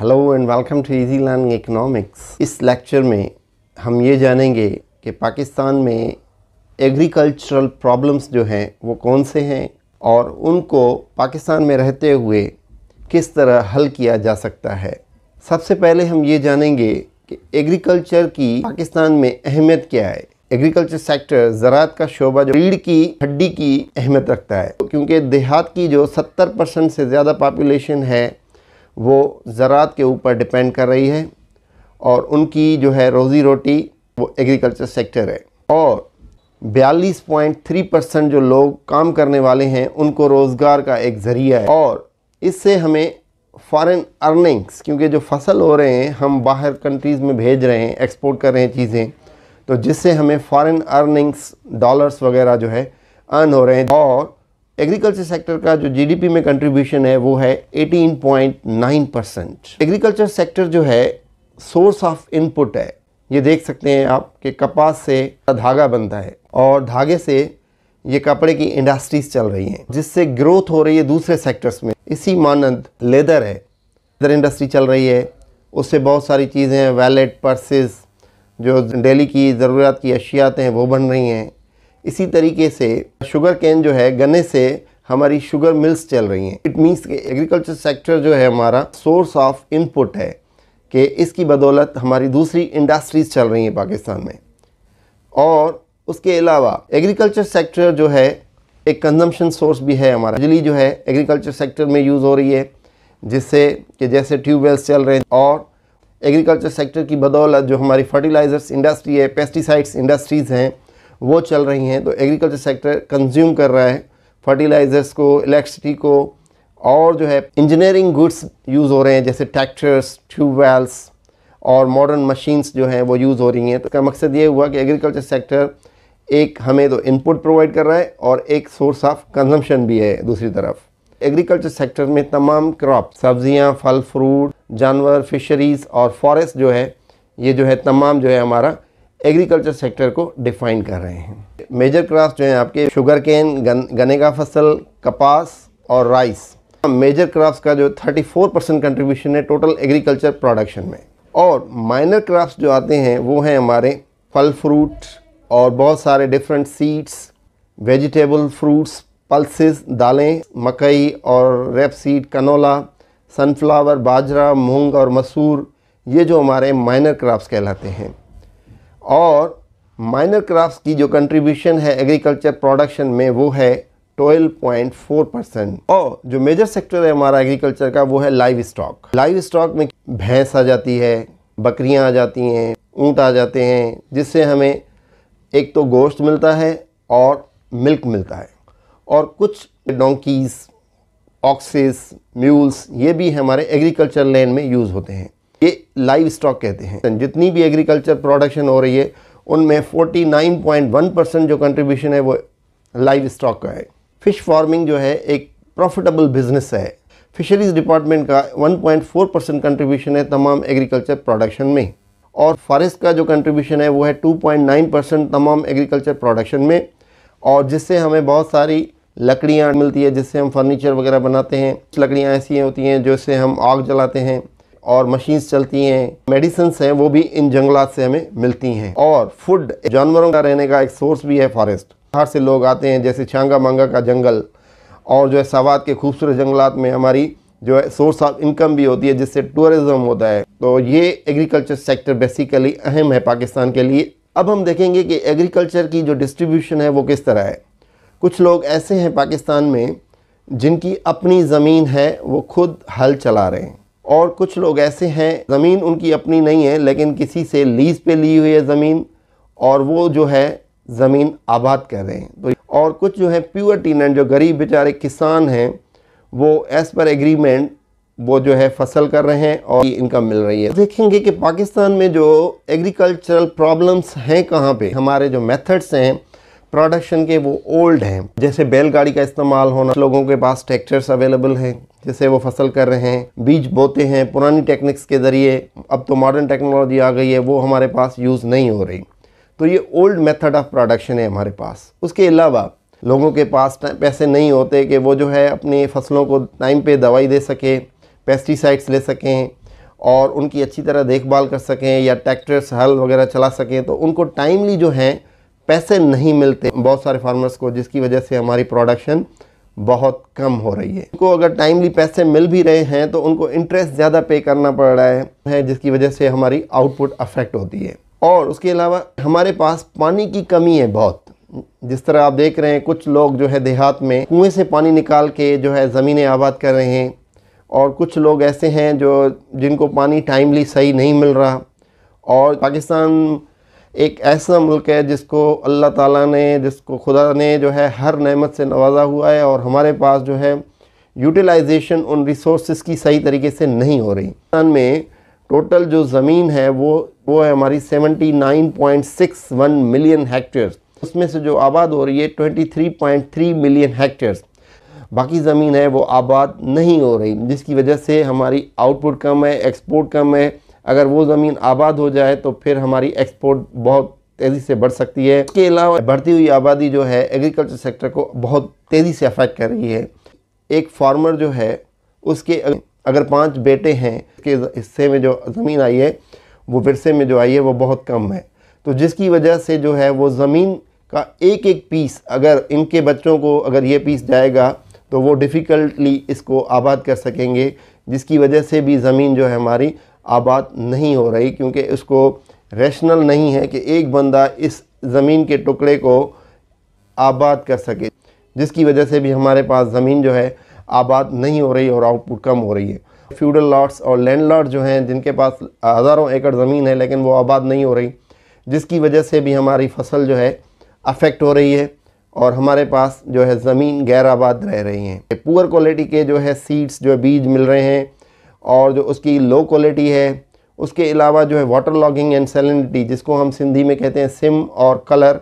hello and welcome to easy learning economics इस lecture में हम ये जानेंगे कि पाकिस्तान में एग्रीकल्चरल प्रॉब्लम्स जो हैं वो कौन से हैं और उनको पाकिस्तान में रहते हुए किस तरह हल किया जा सकता है सबसे पहले हम ये जानेंगे कि एग्रीकल्चर की पाकिस्तान में अहमियत क्या है एग्रीकल्चर सेक्टर ज़रात का शोबा जो रीढ़ की हड्डी की अहमियत रखता है क्योंकि देहात की जो 70 परसेंट से ज़्यादा पॉपुलेशन है वो ज़रात के ऊपर डिपेंड कर रही है और उनकी जो है रोज़ी रोटी वो एग्रीकल्चर सेक्टर है और 42.3 परसेंट जो लोग काम करने वाले हैं उनको रोज़गार का एक ज़रिया है और इससे हमें फॉरेन अर्निंग्स क्योंकि जो फसल हो रहे हैं हम बाहर कंट्रीज़ में भेज रहे हैं एक्सपोर्ट कर रहे हैं चीज़ें तो जिससे हमें फॉरेन अर्निंग्स डॉलर्स वगैरह जो है अर्न हो रहे हैं और एग्रीकल्चर सेक्टर का जो जीडीपी में कंट्रीब्यूशन है वो है 18.9 परसेंट एग्रीकल्चर सेक्टर जो है सोर्स ऑफ इनपुट है ये देख सकते हैं आप कि कपास से धागा बनता है और धागे से ये कपड़े की इंडस्ट्रीज चल रही हैं जिससे ग्रोथ हो रही है दूसरे सेक्टर्स में इसी मानंद लेदर है लेदर इंडस्ट्री चल रही है उससे बहुत सारी चीज़ें वैलेट पर्सेस जो डेली की ज़रूरत की अशियातें हैं वो बन रही हैं इसी तरीके से शुगर कैन जो है गन्ने से हमारी शुगर मिल्स चल रही हैं इट मीन्स कि एग्रीकल्चर सेक्टर जो है हमारा सोर्स ऑफ इनपुट है कि इसकी बदौलत हमारी दूसरी इंडस्ट्रीज़ चल रही हैं पाकिस्तान में और उसके अलावा एग्रीकल्चर सेक्टर जो है एक कंजम्पशन सोर्स भी है हमारा बिजली जो है एग्रीकल्चर सेक्टर में यूज़ हो रही है जिससे कि जैसे ट्यूबवेल्स चल रहे हैं और एग्रीकल्चर सेक्टर की बदौलत जो हमारी फर्टिलाइजर्स इंडस्ट्री है पेस्टिसाइड्स इंडस्ट्रीज़ हैं वो चल रही हैं तो एग्रीकल्चर सेक्टर कंज्यूम कर रहा है फर्टिलाइज़र्स को इलेक्ट्रिसिटी को और जो है इंजीनियरिंग गुड्स यूज़ हो रहे हैं जैसे ट्रैक्टर्स ट्यूबवेल्स और मॉडर्न मशीन्स जो हैं वो यूज़ हो रही हैं तो का मकसद ये हुआ कि एग्रीकल्चर सेक्टर एक हमें तो इनपुट प्रोवाइड कर रहा है और एक सोर्स ऑफ कंजम्पशन भी है दूसरी तरफ एग्रीकल्चर सेक्टर में तमाम क्रॉप सब्जियां फल फ्रूट जानवर फिशरीज़ और फॉरेस्ट जो है ये जो है तमाम जो है हमारा एग्रीकल्चर सेक्टर को डिफाइन कर रहे हैं मेजर क्रॉप जो हैं आपके शुगर केन गन, गन्ने का फसल कपास और राइस मेजर क्रॉप्स का जो 34 परसेंट कंट्रीब्यूशन है टोटल एग्रीकल्चर प्रोडक्शन में और माइनर क्रॉप्स जो आते हैं वो हैं हमारे फल फ्रूट और बहुत सारे different seeds vegetable fruits pulses दालें मकई और रेप सीड कनोला सनफ्लावर बाजरा मूंग और मसूर ये जो हमारे माइनर क्रॉप्स कहलाते हैं और माइनर क्राफ्ट की जो कंट्रीब्यूशन है एग्रीकल्चर प्रोडक्शन में वो है 12.4 परसेंट और जो मेजर सेक्टर है हमारा एग्रीकल्चर का वो है लाइव स्टॉक लाइव स्टॉक में भैंस आ जाती है बकरियां आ जाती हैं ऊँट आ जाते हैं जिससे हमें एक तो गोश्त मिलता है और मिल्क मिलता है और कुछ डोंकीस ऑक्सेस म्यूल्स ये भी हमारे एग्रीकल्चर लैंड में यूज़ होते हैं लाइव स्टॉक कहते हैं जितनी भी एग्रीकल्चर प्रोडक्शन हो रही है उनमें 49.1 परसेंट जो कंट्रीब्यूशन है वो लाइव स्टॉक का है फ़िश फार्मिंग जो है एक प्रॉफिटेबल बिजनेस है फिशरीज डिपार्टमेंट का 1.4 परसेंट कंट्रीब्यूशन है तमाम एग्रीकल्चर प्रोडक्शन में और फॉरेस्ट का जो कंट्रीब्यूशन है वो है 2.9 परसेंट तमाम एग्रीकल्चर प्रोडक्शन में और जिससे हमें बहुत सारी लकड़ियाँ मिलती है जिससे हम फर्नीचर वगैरह बनाते हैं लकड़ियाँ ऐसी होती हैं जिससे हम आग जलाते हैं और मशीन्स चलती हैं मेडिसिन हैं वो भी इन जंगलात से हमें मिलती हैं और फूड जानवरों का रहने का एक सोर्स भी है फॉरेस्ट बाहर से लोग आते हैं जैसे छांगा मांगा का जंगल और जो है सवाद के खूबसूरत जंगलात में हमारी जो है सोर्स ऑफ इनकम भी होती है जिससे टूरिज़्म होता है तो ये एग्रीकल्चर सेक्टर बेसिकली अहम है पाकिस्तान के लिए अब हम देखेंगे कि एग्रीकल्चर की जो डिस्ट्रीब्यूशन है वो किस तरह है कुछ लोग ऐसे हैं पाकिस्तान में जिनकी अपनी ज़मीन है वो खुद हल चला रहे हैं और कुछ लोग ऐसे हैं ज़मीन उनकी अपनी नहीं है लेकिन किसी से लीज़ पे ली हुई है ज़मीन और वो जो है ज़मीन आबाद कर रहे हैं तो और कुछ जो है प्योर टीनेंट जो गरीब बेचारे किसान हैं वो एज़ पर एग्रीमेंट वो जो है फसल कर रहे हैं और इनकम मिल रही है देखेंगे कि पाकिस्तान में जो एग्रीकल्चरल प्रॉब्लम्स हैं कहाँ पे हमारे जो मेथड्स हैं प्रोडक्शन के वो ओल्ड हैं जैसे बैलगाड़ी का इस्तेमाल होना लोगों के पास ट्रैक्टर्स अवेलेबल हैं जैसे वो फसल कर रहे हैं बीज बोते हैं पुरानी टेक्निक्स के ज़रिए अब तो मॉडर्न टेक्नोलॉजी आ गई है वो हमारे पास यूज़ नहीं हो रही तो ये ओल्ड मेथड ऑफ प्रोडक्शन है हमारे पास उसके अलावा लोगों के पास पैसे नहीं होते कि वो जो है अपनी फसलों को टाइम पे दवाई दे सकें पेस्टिसाइड्स ले सकें और उनकी अच्छी तरह देखभाल कर सकें या ट्रैक्टर्स हल वगैरह चला सकें तो उनको टाइमली जो है पैसे नहीं मिलते बहुत सारे फार्मर्स को जिसकी वजह से हमारी प्रोडक्शन बहुत कम हो रही है उनको अगर टाइमली पैसे मिल भी रहे हैं तो उनको इंटरेस्ट ज़्यादा पे करना पड़ रहा है, है जिसकी वजह से हमारी आउटपुट अफेक्ट होती है और उसके अलावा हमारे पास पानी की कमी है बहुत जिस तरह आप देख रहे हैं कुछ लोग जो है देहात में कुएँ से पानी निकाल के जो है ज़मीनें आबाद कर रहे हैं और कुछ लोग ऐसे हैं जो जिनको पानी टाइमली सही नहीं मिल रहा और पाकिस्तान एक ऐसा मुल्क है जिसको अल्लाह ताला ने जिसको खुदा ने जो है हर नेमत से नवाजा हुआ है और हमारे पास जो है यूटिलाइजेशन उन रिसोर्स की सही तरीके से नहीं हो रही हिंदुस्तान में टोटल जो ज़मीन है वो वो है हमारी 79.61 मिलियन हेक्टेयर उसमें से जो आबाद हो रही है 23.3 मिलियन हेक्टेयर बाकी ज़मीन है वो आबाद नहीं हो रही जिसकी वजह से हमारी आउटपुट कम है एक्सपोर्ट कम है अगर वो ज़मीन आबाद हो जाए तो फिर हमारी एक्सपोर्ट बहुत तेज़ी से बढ़ सकती है इसके अलावा बढ़ती हुई आबादी जो है एग्रीकल्चर सेक्टर को बहुत तेज़ी से अफेक्ट कर रही है एक फार्मर जो है उसके अगर पांच बेटे हैं के हिस्से में जो ज़मीन आई है वो विरसे में जो आई है वो बहुत कम है तो जिसकी वजह से जो है वो ज़मीन का एक एक पीस अगर इनके बच्चों को अगर ये पीस जाएगा तो वो डिफ़िकल्टली इसको आबाद कर सकेंगे जिसकी वजह से भी ज़मीन जो है हमारी आबाद नहीं हो रही क्योंकि इसको रैशनल नहीं है कि एक बंदा इस ज़मीन के टुकड़े को आबाद कर सके जिसकी वजह से भी हमारे पास ज़मीन जो है आबाद नहीं हो रही और आउटपुट कम हो रही है फ्यूडल लॉट्स और लैंड लॉट जो हैं जिनके पास हज़ारों एकड़ ज़मीन है लेकिन वो आबाद नहीं हो रही जिसकी वजह से भी हमारी फसल जो है अफेक्ट हो रही है और हमारे पास जो है ज़मीन गैर आबाद रह रही हैं पुअर क्वालिटी के जो है सीड्स जो बीज मिल रहे हैं और जो उसकी लो क्वालिटी है उसके अलावा जो है वाटर लॉगिंग एंड सेलिनिटी जिसको हम सिंधी में कहते हैं सिम और कलर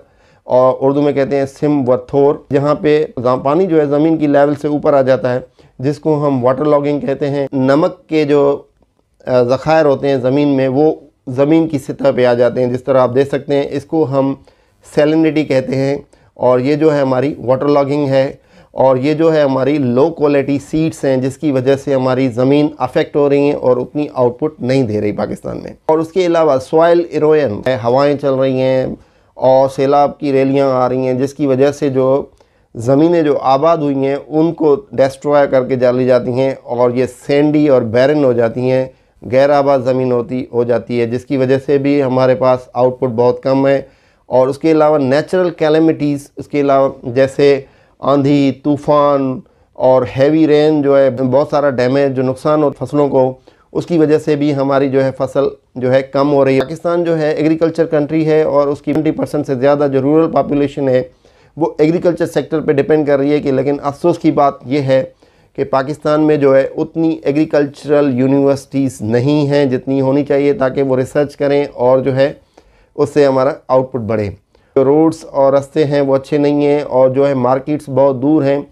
और उर्दू में कहते हैं सिम व थोर जहाँ पे पानी जो है ज़मीन की लेवल से ऊपर आ जाता है जिसको हम वाटर लॉगिंग कहते हैं नमक के जो ज़ख़ायर होते हैं ज़मीन में वो ज़मीन की सतह पे आ जाते हैं जिस तरह आप देख सकते हैं इसको हम सेलिनिटी कहते हैं और ये जो है हमारी वाटर लॉगिंग है और ये जो है हमारी लो क्वालिटी सीड्स हैं जिसकी वजह से हमारी ज़मीन अफेक्ट हो रही है और उतनी आउटपुट नहीं दे रही पाकिस्तान में और उसके अलावा सॉयल इरोयन हवाएं चल रही हैं और सैलाब की रैलियाँ आ रही हैं जिसकी वजह से जो ज़मीनें जो आबाद हुई हैं उनको डिस्ट्रॉय करके डाली जाती हैं और ये सेंडी और बैरन हो जाती हैं गैर आबाद ज़मीन होती हो जाती है जिसकी वजह से भी हमारे पास आउटपुट बहुत कम है और उसके अलावा नेचुरल कैलमिटीज़ उसके अलावा जैसे आंधी तूफ़ान और हैवी रेन जो है बहुत सारा डैमेज जो नुकसान हो फसलों को उसकी वजह से भी हमारी जो है फसल जो है कम हो रही है पाकिस्तान जो है एग्रीकल्चर कंट्री है और उसकी ट्वेंटी परसेंट से ज़्यादा जो रूरल पॉपुलेशन है वो एग्रीकल्चर सेक्टर पे डिपेंड कर रही है कि लेकिन अफसोस की बात यह है कि पाकिस्तान में जो है उतनी एग्रीकल्चरल यूनिवर्सिटीज़ नहीं हैं जितनी होनी चाहिए ताकि वो रिसर्च करें और जो है उससे हमारा आउटपुट बढ़े जो रोड्स और रास्ते हैं वो अच्छे नहीं हैं और जो है मार्केट्स बहुत दूर हैं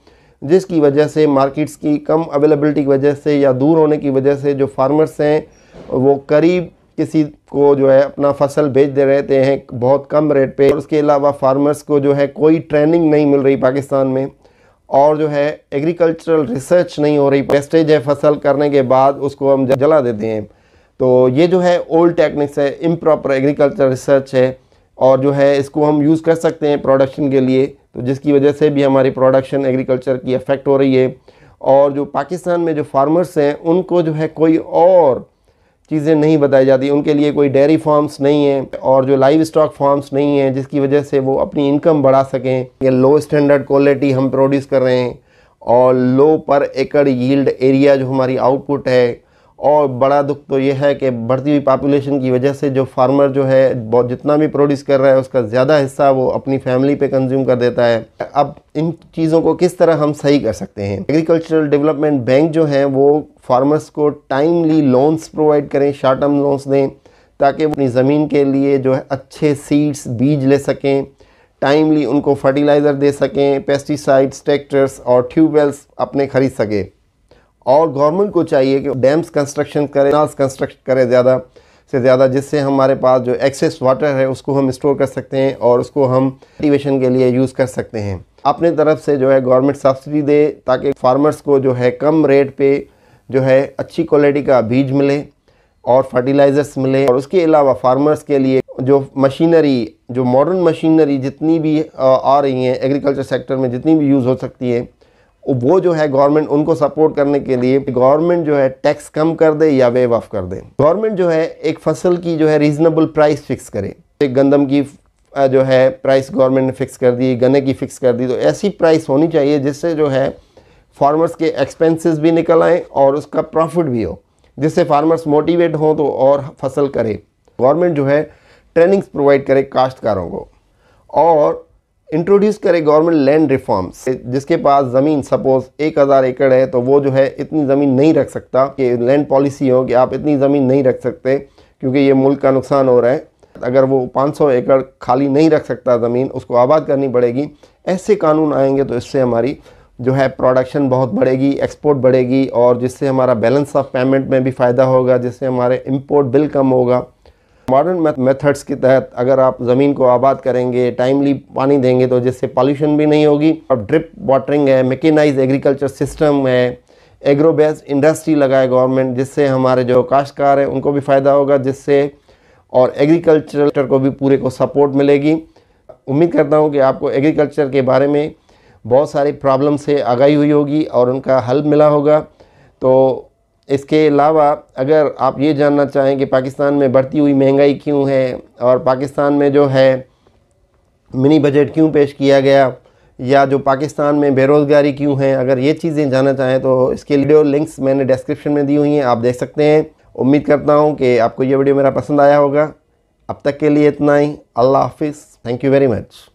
जिसकी वजह से मार्केट्स की कम अवेलेबलिटी की वजह से या दूर होने की वजह से जो फार्मर्स हैं वो करीब किसी को जो है अपना फसल भेज दे रहते हैं बहुत कम रेट पे और उसके अलावा फार्मर्स को जो है कोई ट्रेनिंग नहीं मिल रही पाकिस्तान में और जो है एग्रीकल्चरल रिसर्च नहीं हो रही वेस्टेज है फसल करने के बाद उसको हम जला देते हैं तो ये जो है ओल्ड टेक्निक्स है इम्प्रॉपर एग्रीकल्चर रिसर्च है और जो है इसको हम यूज़ कर सकते हैं प्रोडक्शन के लिए तो जिसकी वजह से भी हमारी प्रोडक्शन एग्रीकल्चर की अफेक्ट हो रही है और जो पाकिस्तान में जो फार्मर्स हैं उनको जो है कोई और चीज़ें नहीं बताई जाती उनके लिए कोई डेयरी फार्म्स नहीं हैं और जो लाइव स्टॉक फार्म्स नहीं हैं जिसकी वजह से वो अपनी इनकम बढ़ा सकें या लो स्टैंडर्ड क्वालिटी हम प्रोड्यूस कर रहे हैं और लो पर एकड़ यील्ड एरिया जो हमारी आउटपुट है और बड़ा दुख तो यह है कि बढ़ती हुई पॉपुलेशन की वजह से जो फार्मर जो है बहुत जितना भी प्रोड्यूस कर रहा है उसका ज़्यादा हिस्सा वो अपनी फैमिली पे कंज्यूम कर देता है अब इन चीज़ों को किस तरह हम सही कर सकते हैं एग्रीकल्चरल डेवलपमेंट बैंक जो है वो फार्मर्स को टाइमली लोन्स प्रोवाइड करें शॉर्ट टर्म लोन्स दें ताकि वो अपनी ज़मीन के लिए जो है अच्छे सीड्स बीज ले सकें टाइमली उनको फर्टिलाइज़र दे सकें पेस्टिसाइड्स ट्रैक्टर्स और ट्यूबवेल्स अपने ख़रीद सकें और गवर्नमेंट को चाहिए कि डैम्स कंस्ट्रक्शन करें नाल्स कंस्ट्रक्ट करें ज़्यादा से ज़्यादा जिससे हमारे पास जो एक्सेस वाटर है उसको हम स्टोर कर सकते हैं और उसको हम कल्टिवेशन के लिए यूज़ कर सकते हैं अपने तरफ से जो है गवर्नमेंट सब्सिडी दे ताकि फार्मर्स को जो है कम रेट पे जो है अच्छी क्वालिटी का बीज मिले और फर्टिलाइज़र्स मिले और उसके अलावा फार्मर्स के लिए जो मशीनरी जो मॉडर्न मशीनरी जितनी भी आ रही हैं एग्रीकल्चर सेक्टर में जितनी भी यूज़ हो सकती है वो जो है गवर्नमेंट उनको सपोर्ट करने के लिए गवर्नमेंट जो है टैक्स कम कर दे या वेव ऑफ कर दे गवर्नमेंट जो है एक फसल की जो है रीजनेबल प्राइस फिक्स करे एक गंदम की जो है प्राइस गवर्नमेंट ने फिक्स कर दी गन्ने की फिक्स कर दी तो ऐसी प्राइस होनी चाहिए जिससे जो है फार्मर्स के एक्सपेंसेस भी निकल आए और उसका प्रॉफिट भी हो जिससे फार्मर्स मोटिवेट हों तो और फसल करे गवर्नमेंट जो है ट्रेनिंग्स प्रोवाइड करे काश्तकारों को और इंट्रोड्यूस करे गवर्नमेंट लैंड रिफॉर्म्स जिसके पास ज़मीन सपोज एक हज़ार एकड़ है तो वो जो है इतनी ज़मीन नहीं रख सकता कि लैंड पॉलिसी हो कि आप इतनी ज़मीन नहीं रख सकते क्योंकि ये मुल्क का नुकसान हो रहा है अगर वो 500 एकड़ खाली नहीं रख सकता ज़मीन उसको आबाद करनी पड़ेगी ऐसे कानून आएंगे तो इससे हमारी जो है प्रोडक्शन बहुत बढ़ेगी एक्सपोर्ट बढ़ेगी और जिससे हमारा बैलेंस ऑफ पेमेंट में भी फ़ायदा होगा जिससे हमारे इम्पोर्ट बिल कम होगा मॉडर्न मेथड्स के तहत अगर आप ज़मीन को आबाद करेंगे टाइमली पानी देंगे तो जिससे पॉल्यूशन भी नहीं होगी और ड्रिप वाटरिंग है मेकेनाइज एग्रीकल्चर सिस्टम है एग्रो बेस्ड इंडस्ट्री लगाए गवर्नमेंट जिससे हमारे जो काश्तकार हैं उनको भी फ़ायदा होगा जिससे और एग्रीकल्चर को भी पूरे को सपोर्ट मिलेगी उम्मीद करता हूँ कि आपको एग्रीकल्चर के बारे में बहुत सारी प्रॉब्लम से आगाही हुई होगी और उनका हल मिला होगा तो इसके अलावा अगर आप ये जानना चाहें कि पाकिस्तान में बढ़ती हुई महंगाई क्यों है और पाकिस्तान में जो है मिनी बजट क्यों पेश किया गया या जो पाकिस्तान में बेरोज़गारी क्यों है अगर ये चीज़ें जानना चाहें तो इसके वीडियो लिंक्स मैंने डिस्क्रिप्शन में दी हुई हैं आप देख सकते हैं उम्मीद करता हूँ कि आपको ये वीडियो मेरा पसंद आया होगा अब तक के लिए इतना ही अल्लाह हाफिज़ थैंक यू वेरी मच